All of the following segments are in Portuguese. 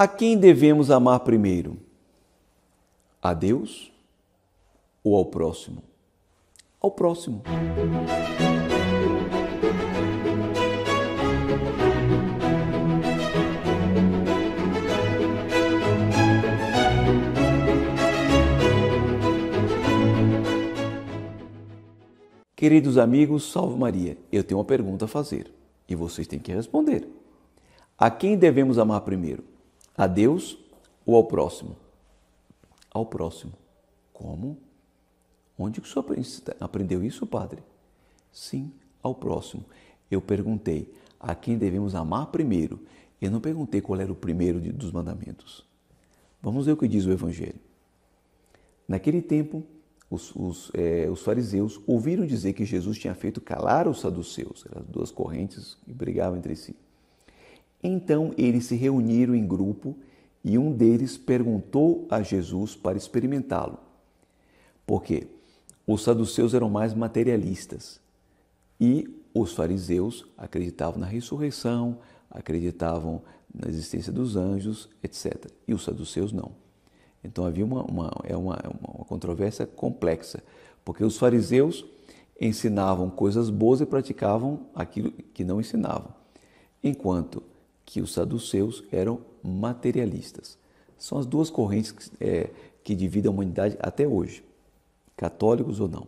A quem devemos amar primeiro? A Deus ou ao próximo? Ao próximo. Queridos amigos, salve Maria. Eu tenho uma pergunta a fazer e vocês têm que responder. A quem devemos amar primeiro? A Deus ou ao próximo? Ao próximo. Como? Onde que o senhor aprendeu isso, padre? Sim, ao próximo. Eu perguntei a quem devemos amar primeiro. Eu não perguntei qual era o primeiro dos mandamentos. Vamos ver o que diz o Evangelho. Naquele tempo, os, os, é, os, fariseus ouviram dizer que Jesus tinha feito calar os saduceus, eram as duas correntes que brigavam entre si. Então eles se reuniram em grupo e um deles perguntou a Jesus para experimentá-lo. Porque os saduceus eram mais materialistas e os fariseus acreditavam na ressurreição, acreditavam na existência dos anjos, etc. E os saduceus não. Então havia uma, é uma, é uma, uma controvérsia complexa, porque os fariseus ensinavam coisas boas e praticavam aquilo que não ensinavam, enquanto que os saduceus eram materialistas. São as duas correntes que, é, que dividem a humanidade até hoje, católicos ou não.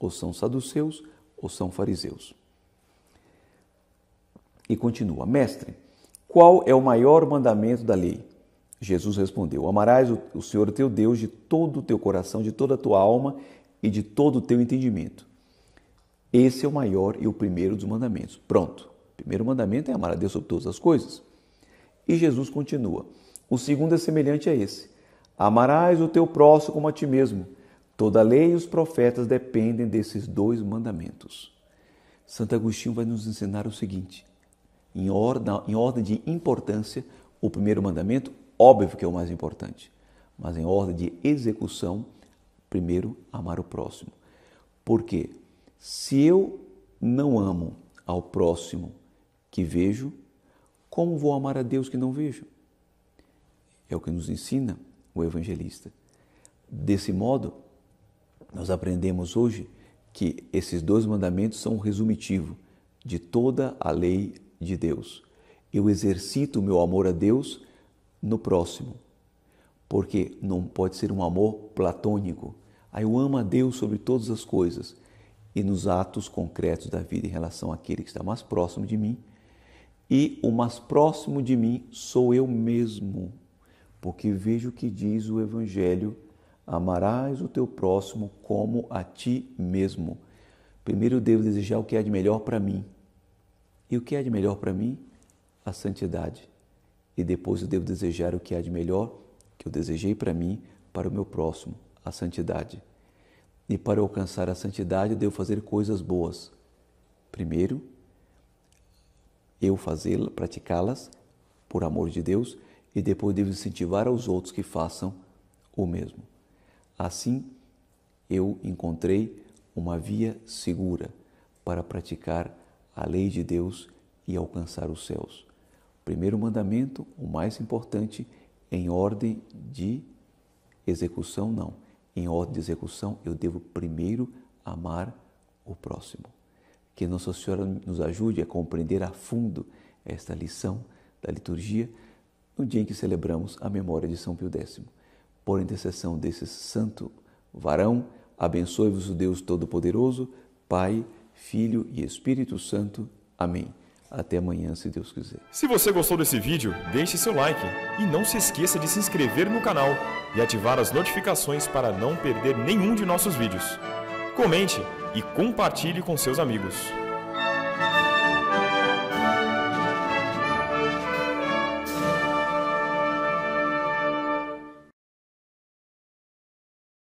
Ou são saduceus ou são fariseus. E continua: Mestre, qual é o maior mandamento da lei? Jesus respondeu: Amarás o Senhor teu Deus de todo o teu coração, de toda a tua alma e de todo o teu entendimento. Esse é o maior e o primeiro dos mandamentos. Pronto primeiro mandamento é amar a Deus sobre todas as coisas. E Jesus continua: O segundo é semelhante a esse: Amarás o teu próximo como a ti mesmo. Toda a lei e os profetas dependem desses dois mandamentos. Santo Agostinho vai nos ensinar o seguinte: em ordem, em ordem de importância, o primeiro mandamento, óbvio que é o mais importante, mas em ordem de execução, primeiro amar o próximo. Porque se eu não amo ao próximo que vejo, como vou amar a Deus que não vejo? É o que nos ensina o evangelista. Desse modo, nós aprendemos hoje que esses dois mandamentos são um resumitivo de toda a lei de Deus. Eu exercito o meu amor a Deus no próximo, porque não pode ser um amor platônico. Aí ah, eu amo a Deus sobre todas as coisas e nos atos concretos da vida em relação àquele que está mais próximo de mim, e o mais próximo de mim sou eu mesmo, porque vejo o que diz o Evangelho: amarás o teu próximo como a ti mesmo. Primeiro eu devo desejar o que é de melhor para mim. E o que é de melhor para mim? A santidade. E depois eu devo desejar o que é de melhor que eu desejei para mim, para o meu próximo, a santidade. E para alcançar a santidade, eu devo fazer coisas boas. Primeiro, eu fazê-las, praticá-las por amor de Deus e depois devo incentivar aos outros que façam o mesmo. Assim, eu encontrei uma via segura para praticar a lei de Deus e alcançar os céus. Primeiro mandamento, o mais importante, em ordem de execução, não. Em ordem de execução, eu devo primeiro amar o próximo. Que Nossa Senhora nos ajude a compreender a fundo esta lição da liturgia no dia em que celebramos a memória de São Pio X. Por intercessão desse santo varão, abençoe-vos o Deus Todo-Poderoso, Pai, Filho e Espírito Santo. Amém. Até amanhã, se Deus quiser. Se você gostou desse vídeo, deixe seu like e não se esqueça de se inscrever no canal e ativar as notificações para não perder nenhum de nossos vídeos. Comente! e compartilhe com seus amigos.